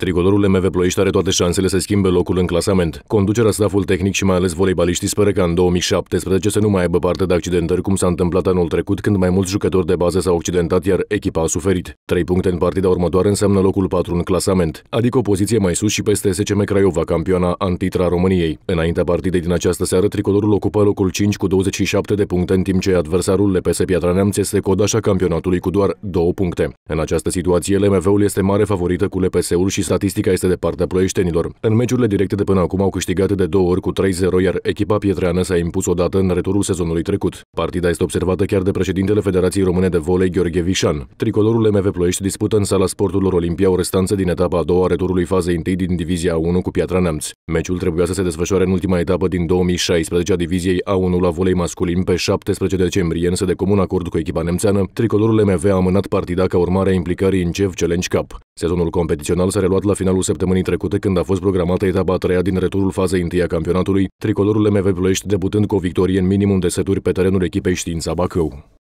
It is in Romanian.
Tricolorul MV Ploiești are toate șansele să schimbe locul în clasament. Conducerea staful tehnic și mai ales voleibaliștii speră ca în 2017 să nu mai aibă parte de accidentări cum s-a întâmplat anul trecut când mai mulți jucători de bază s-au accidentat iar echipa a suferit. Trei puncte în partida următoare înseamnă locul 4 în clasament, adică o poziție mai sus și peste SCM Craiova, campioana antitra României. Înaintea partidei din această seară, tricolorul ocupă locul 5 cu 27 de puncte, în timp ce adversarul LPS Piatra Neamț este codașa campionatului cu doar două puncte. În această situație, LMV-ul este mare favorită cu LPS-ul și statistica este de partea ploieștenilor. În meciurile directe de până acum au câștigat de două ori cu 3-0, iar echipa pietreană s-a impus odată în returul sezonului trecut. Partida este observată chiar de președintele Federației Române de Volei, Gheorghe Vișan. Tricolorul MV Ploiești dispută în sala sporturilor Olimpia o restanță din etapa a doua a returului fazei 1 din divizia 1 cu Piatra Neamț. Meciul trebuia să se desfășoare în ultima etapă din 2016 a diviziei A1 la volei masculin pe 17 decembrie, însă de comun acord cu echipa nemțeană, tricolorul MV a amânat partida ca urmare a implicării în CEV Challenge Cup. Sezonul competițional s-a reluat la finalul săptămânii trecute când a fost programată etapa a treia din returul fazei întâi a campionatului, tricolorul MV Ploiești debutând cu o victorie în minimum de seturi pe terenul echipei Știința Bacău.